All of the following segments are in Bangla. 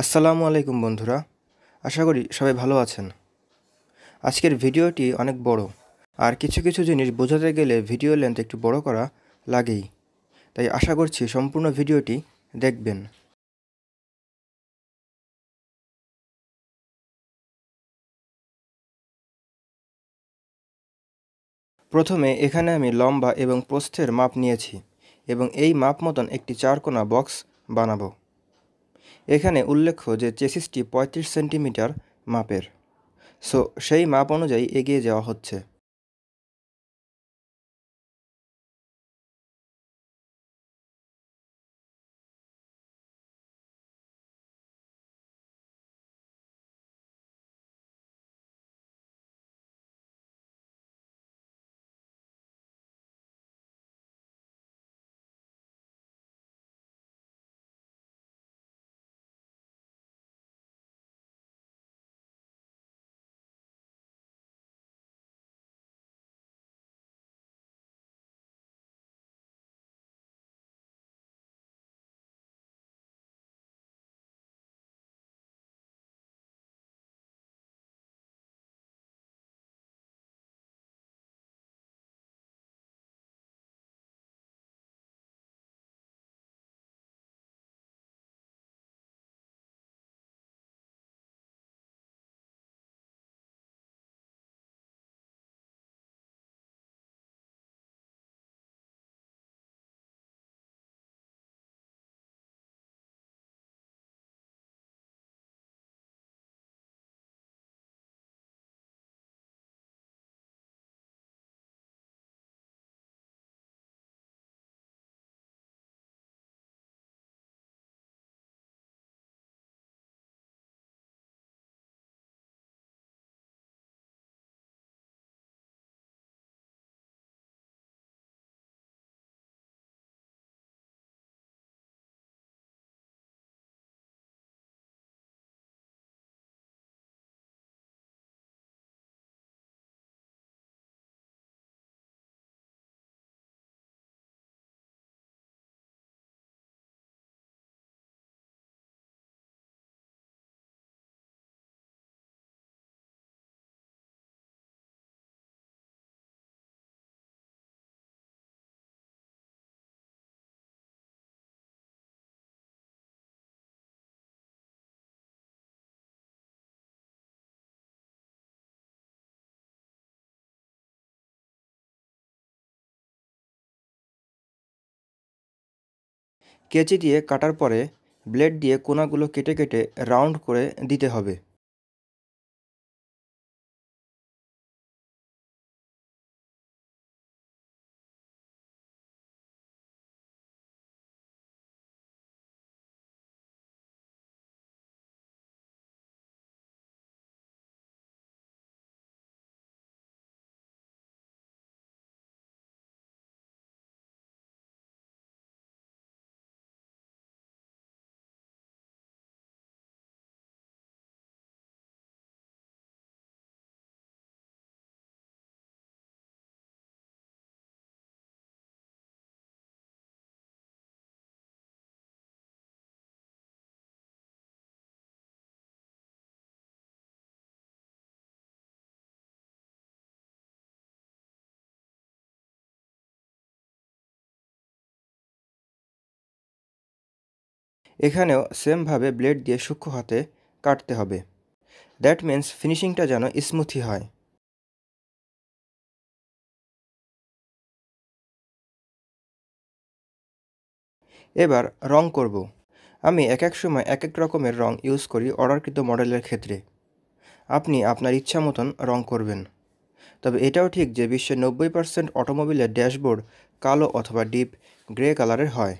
আসসালামু আলাইকুম বন্ধুরা আশা করি সবাই ভালো আছেন আজকের ভিডিওটি অনেক বড় আর কিছু কিছু জিনিস বোঝাতে গেলে ভিডিও লেন্থ একটু বড় করা লাগেই তাই আশা করছি সম্পূর্ণ ভিডিওটি দেখবেন প্রথমে এখানে আমি লম্বা এবং প্রস্থের মাপ নিয়েছি এবং এই মাপ মতন একটি চারকোনা বক্স বানাবো এখানে উল্লেখ্য যে চেসিসটি পঁয়ত্রিশ সেন্টিমিটার মাপের সো সেই মাপ অনুযায়ী এগিয়ে যাওয়া হচ্ছে কেচি দিয়ে কাটার পরে ব্লেড দিয়ে কোনাগুলো কেটে কেটে রাউন্ড করে দিতে হবে এখানেও সেমভাবে ব্লেড দিয়ে সূক্ষ্ম হাতে কাটতে হবে দ্যাট মিন্স ফিনিশিংটা যেন স্মুথি হয় এবার রং করব আমি এক এক সময় এক এক রকমের রং ইউজ করি অর্ডারকৃত মডেলের ক্ষেত্রে আপনি আপনার ইচ্ছা মতন রং করবেন তবে এটাও ঠিক যে বিশ্বের নব্বই পার্সেন্ট অটোমোবিলের ড্যাশবোর্ড কালো অথবা ডিপ গ্রে কালারের হয়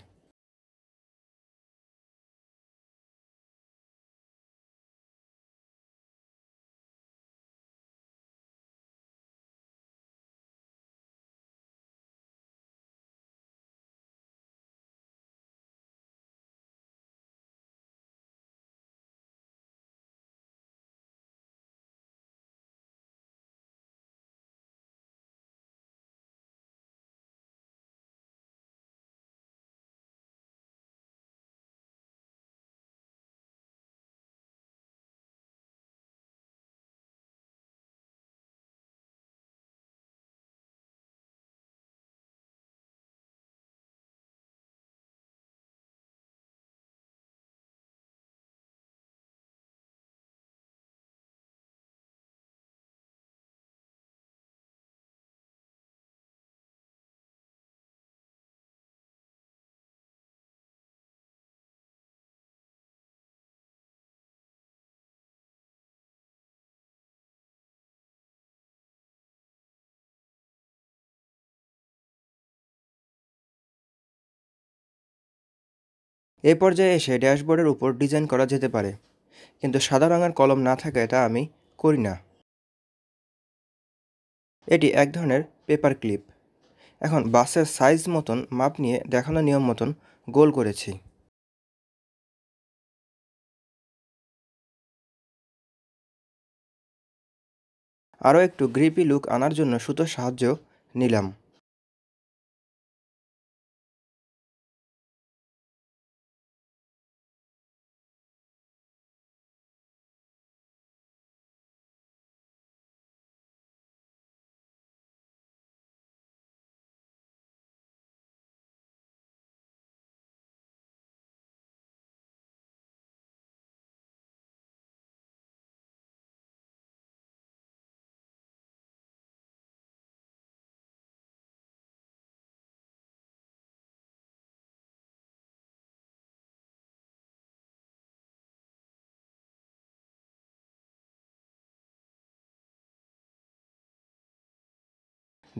এই পর্যায়ে এসে ড্যাশবোর্ডের উপর ডিজাইন করা যেতে পারে কিন্তু সাদা রঙের কলম না থাকায় তা আমি করি না এটি এক ধরনের পেপার ক্লিপ এখন বাসের সাইজ মতন মাপ নিয়ে দেখানো নিয়ম মতন গোল করেছি আরও একটু গ্রিপি লুক আনার জন্য সুতোর সাহায্য নিলাম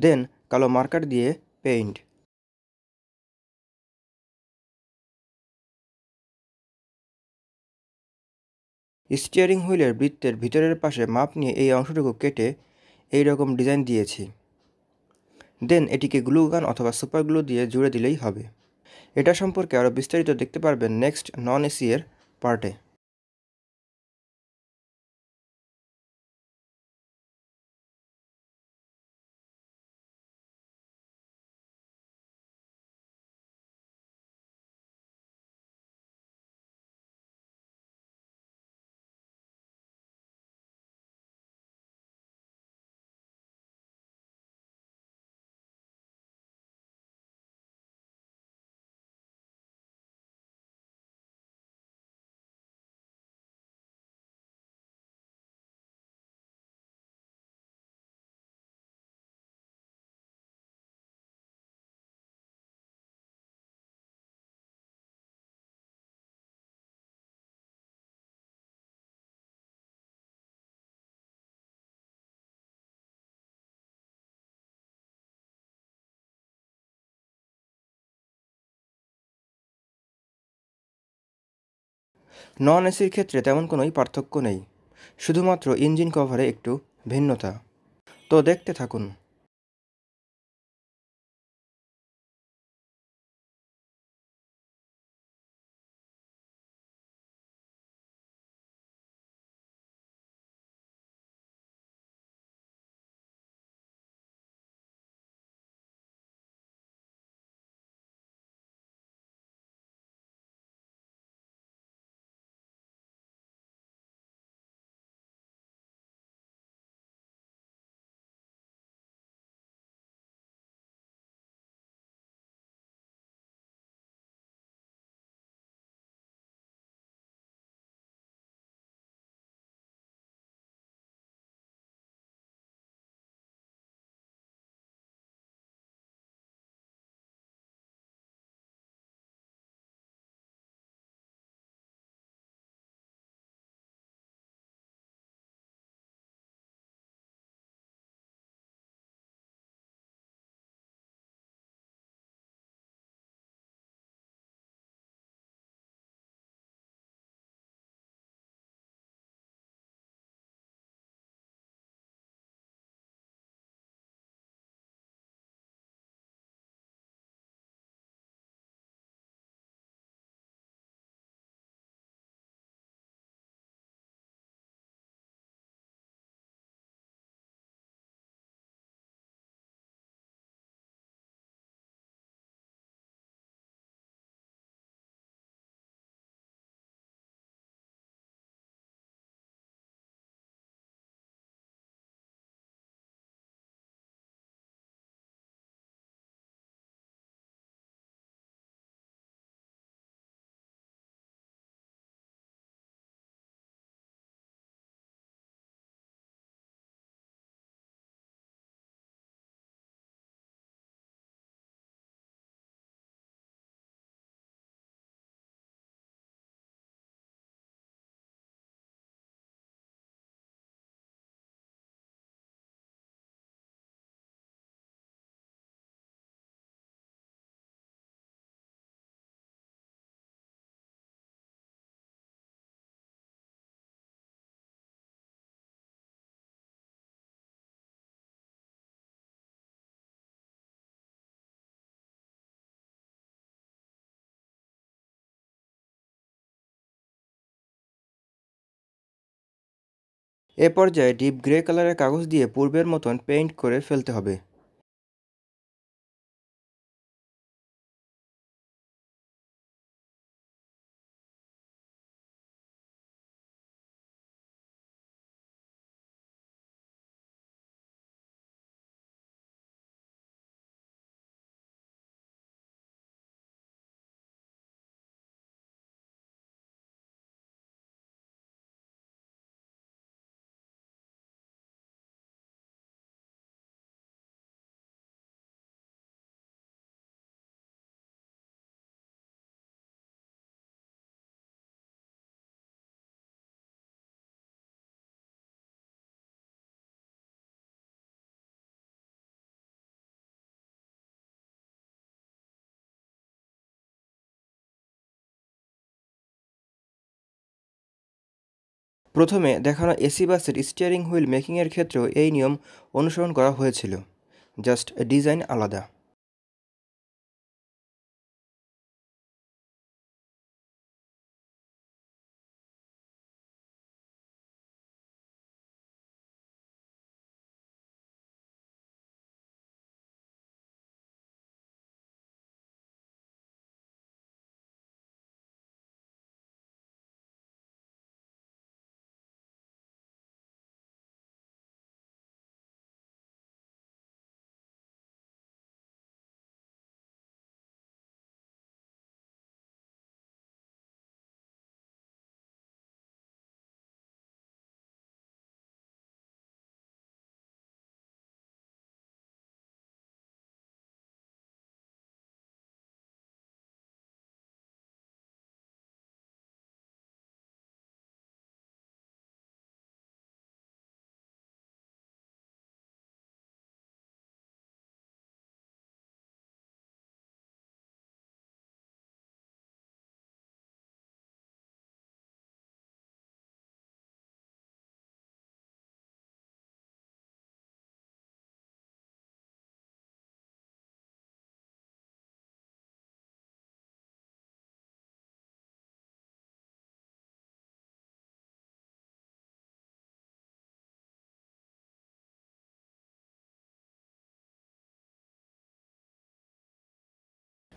দেন কালো মার্কার দিয়ে পেইন্ট স্টিয়ারিং হুইলের বৃত্তের ভিতরের পাশে মাপ নিয়ে এই অংশটুকু কেটে এই রকম ডিজাইন দিয়েছি দেন এটিকে গ্লু গান অথবা সুপার গ্লু দিয়ে জুড়ে দিলেই হবে এটা সম্পর্কে আরও বিস্তারিত দেখতে পারবেন নেক্সট নন এসি এর পার্টে নন এসির ক্ষেত্রে তেমন কোনোই পার্থক্য নেই শুধুমাত্র ইঞ্জিন কভারে একটু ভিন্নতা তো দেখতে থাকুন এ পর্যায়ে ডিপ গ্রে কালারের কাগজ দিয়ে পূর্বের মতন পেইন্ট করে ফেলতে হবে প্রথমে দেখানো এসি বাসের স্টিয়ারিং হুইল মেকিংয়ের ক্ষেত্রেও এই নিয়ম অনুসরণ করা হয়েছিল জাস্ট ডিজাইন আলাদা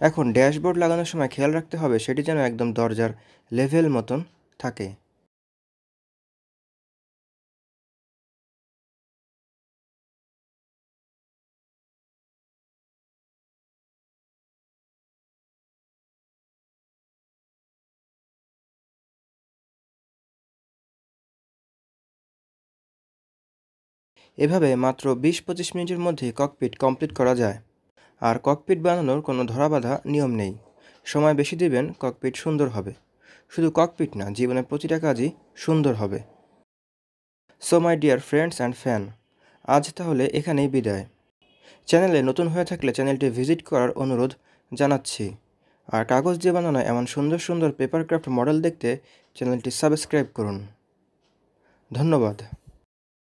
এখন ড্যাশবোর্ড লাগানোর সময় খেয়াল রাখতে হবে সেটি যেন একদম দরজার লেভেল মতন থাকে এভাবে মাত্র বিশ পঁচিশ মিনিটের মধ্যে ককপিট কমপ্লিট করা যায় আর ককপিট বানানোর কোনো ধরাবাধা নিয়ম নেই সময় বেশি দেবেন ককপিট সুন্দর হবে শুধু ককপিট না জীবনের প্রতিটা কাজই সুন্দর হবে so my dear friends and fan আজ তাহলে এখানেই বিদায় চ্যানেলে নতুন হয়ে থাকলে চ্যানেলটি ভিজিট করার অনুরোধ জানাচ্ছি আর কাগজ দিয়ে বানানো এমন সুন্দর সুন্দর পেপার ক্রাফট মডেল দেখতে চ্যানেলটি সাবস্ক্রাইব করুন ধন্যবাদ